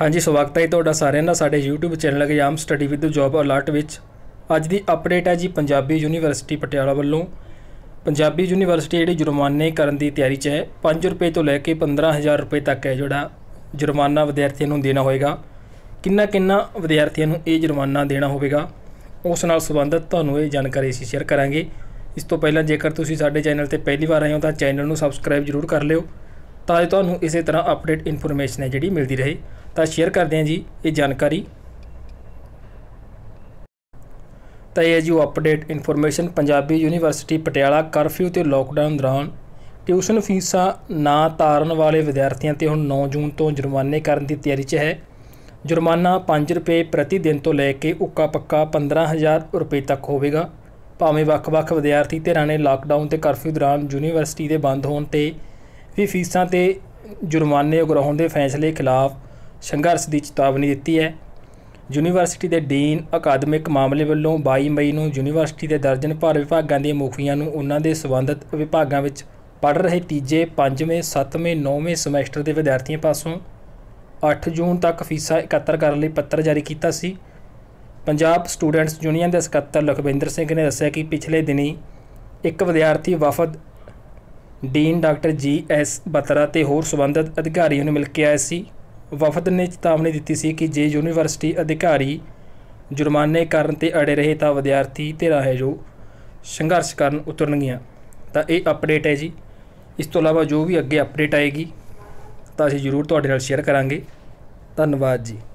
ਹਾਂਜੀ ਸਵਾਗਤ ਹੈ ਤੁਹਾਡਾ ਸਾਰਿਆਂ ਦਾ ਸਾਡੇ YouTube ਚੈਨਲ ਅਗਿਆਮ ਸਟੱਡੀ ਵਿਦ ਜੌਬ ਅਲਰਟ ਵਿੱਚ ਅੱਜ ਦੀ ਅਪਡੇਟ ਹੈ ਜੀ ਪੰਜਾਬੀ ਯੂਨੀਵਰਸਿਟੀ ਪਟਿਆਲਾ ਵੱਲੋਂ ਪੰਜਾਬੀ ਯੂਨੀਵਰਸਿਟੀ ਜਿਹੜੀ ਜੁਰਮਾਨੇ ਕਰਨ ਦੀ ਤਿਆਰੀ 'ਚ ਹੈ 5 ਰੁਪਏ ਤੋਂ ਲੈ ਕੇ 15000 ਰੁਪਏ ਤੱਕ ਹੈ ਜਿਹੜਾ ਜੁਰਮਾਨਾ ਵਿਦਿਆਰਥੀਆਂ ਨੂੰ ਦੇਣਾ ਹੋਏਗਾ ਕਿੰਨਾ ਕਿੰਨਾ ਵਿਦਿਆਰਥੀਆਂ ਨੂੰ ਇਹ ਜੁਰਮਾਨਾ ਦੇਣਾ ਹੋਵੇਗਾ ਉਸ ਨਾਲ ਸੰਬੰਧਿਤ ਤੁਹਾਨੂੰ ਇਹ ਜਾਣਕਾਰੀ ਅਸੀਂ ਸ਼ੇਅਰ ਕਰਾਂਗੇ ਇਸ ਤੋਂ ਪਹਿਲਾਂ ਜੇਕਰ ਤੁਸੀਂ ਸਾਡੇ ਚੈਨਲ ਤੇ ਪਹਿਲੀ ਵਾਰ ਆਏ ਹੋ ਤਾਂ ਚੈਨਲ ਨੂੰ ਸਬਸਕ੍ਰਾਈਬ ਜ਼ਰੂਰ ਕਰ ਲਿਓ ਤਾਂ ਜੋ ਤੁਹਾਨੂੰ ਇਸੇ ਤਰ੍ਹਾਂ ਅਪਡੇਟ ਇਨਫੋਰਮੇਸ਼ਨ ਹੈ ਜਿਹੜੀ ਮਿਲਦੀ ਰਹੇ ਤਾਂ ਸ਼ੇਅਰ ਕਰਦੇ ਆ ਜੀ ਇਹ ਜਾਣਕਾਰੀ ਤਾਂ ਇਹ ਜੋ update information Punjabi university Patiala curfew ਤੇ ਲੋਕਡਾਊਨ ਦੌਰਾਨ ਟਿਊਸ਼ਨ ਫੀਸਾਂ ਨਾ ਤਾਰਨ ਵਾਲੇ ਵਿਦਿਆਰਥੀਆਂ ਤੇ ਹੁਣ 9 ਜੂਨ ਤੋਂ ਜੁਰਮਾਨੇ ਕਰਨ ਦੀ ਤਿਆਰੀ 'ਚ ਹੈ ਜੁਰਮਾਨਾ 5 ਰੁਪਏ ਪ੍ਰਤੀ ਦਿਨ ਤੋਂ ਲੈ ਕੇ ਉੱਕਾ ਪੱਕਾ 15000 ਰੁਪਏ ਤੱਕ ਹੋਵੇਗਾ ਭਾਵੇਂ ਵੱਖ-ਵੱਖ ਵਿਦਿਆਰਥੀ ਧਿਰਾਂ ਨੇ ਲਾਕਡਾਊਨ ਤੇ ਕਰਫਿਊ ਦੌਰਾਨ ਯੂਨੀਵਰਸਿਟੀ ਦੇ ਬੰਦ ਹੋਣ ਤੇ ਵੀ ਫੀਸਾਂ ਤੇ ਜੁਰਮਾਨੇ ਉਗਰਾਉਣ ਦੇ ਫੈਸਲੇ ਖਿਲਾਫ ਸੰਘਰਸ਼ ਦੀ ਚੇਤਾਵਨੀ ਦਿੱਤੀ ਹੈ ਯੂਨੀਵਰਸਿਟੀ ਦੇ ਡੀਨ ਅਕਾਦਮਿਕ ਮਾਮਲੇ ਵੱਲੋਂ 22 ਮਈ ਨੂੰ ਯੂਨੀਵਰਸਿਟੀ ਦੇ ਦਰਜਨ ਭਰ ਵਿਭਾਗਾਂ ਦੇ ਮੁਖੀਆਂ ਨੂੰ ਉਹਨਾਂ ਦੇ ਸਬੰਧਤ ਵਿਭਾਗਾਂ ਵਿੱਚ ਪੜ੍ਹ ਰਹੇ ਤੀਜੇ, ਪੰਜਵੇਂ, ਸੱਤਵੇਂ, ਨੌਵੇਂ ਸਮੈਸਟਰ ਦੇ ਵਿਦਿਆਰਥੀਆਂ ਪਾਸੋਂ 8 ਜੂਨ ਤੱਕ ਫੀਸਾਂ ਇਕੱਤਰ ਕਰਨ ਲਈ ਪੱਤਰ ਜਾਰੀ ਕੀਤਾ ਸੀ। ਪੰਜਾਬ ਸਟੂਡੈਂਟਸ ਯੂਨੀਅਨ ਦੇ ਸਕੱਤਰ ਲਖਵਿੰਦਰ ਸਿੰਘ ਨੇ ਦੱਸਿਆ ਕਿ ਪਿਛਲੇ ਦਿਨੀ ਇੱਕ ਵਿਦਿਆਰਥੀ ਵਫਦ dean doctor G S Batra ਤੇ ਹੋਰ ਸਬੰਧਤ ਅਧਿਕਾਰੀਆਂ ਨੂੰ ਮਿਲ ਕੇ ਆਇਆ ਸੀ ਵਫਦ ਨੇ ਚੇਤਾਵਨੀ ਦਿੱਤੀ ਸੀ ਕਿ ਜੇ ਯੂਨੀਵਰਸਿਟੀ ਅਧਿਕਾਰੀ ਜੁਰਮਾਨੇ ਕਰਨ ਤੇ ਅੜੇ ਰਹੇ ਤਾਂ ਵਿਦਿਆਰਥੀ ਤੇਰਾ ਹੈ ਜੋ ਸੰਘਰਸ਼ ਕਰਨ ਉਤਰਨਗੀਆਂ ਤਾਂ ਇਹ ਅਪਡੇਟ ਹੈ ਜੀ ਇਸ ਤੋਂ ਇਲਾਵਾ ਜੋ ਵੀ ਅੱਗੇ ਅਪਡੇਟ ਆਏਗੀ ਤਾਂ ਅਸੀਂ ਜ਼ਰੂਰ ਤੁਹਾਡੇ ਨਾਲ ਸ਼ੇਅਰ ਕਰਾਂਗੇ ਧੰਨਵਾਦ ਜੀ